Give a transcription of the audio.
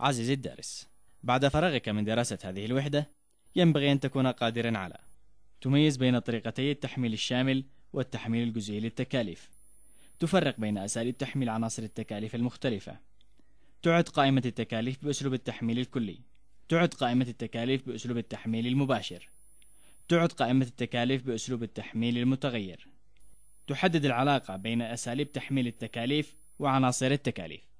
عزيزي الدارس بعد فراغك من دراسة هذه الوحدة ينبغي أن تكون قادرا على تميز بين طريقتي التحميل الشامل والتحميل الجزئي للتكاليف تفرق بين أساليب تحميل عناصر التكاليف المختلفة تعد قائمة التكاليف بأسلوب التحميل الكلي تعد قائمة التكاليف بأسلوب التحميل المباشر تعد قائمة التكاليف بأسلوب التحميل المتغير تحدد العلاقة بين أساليب تحميل التكاليف وعناصر التكاليف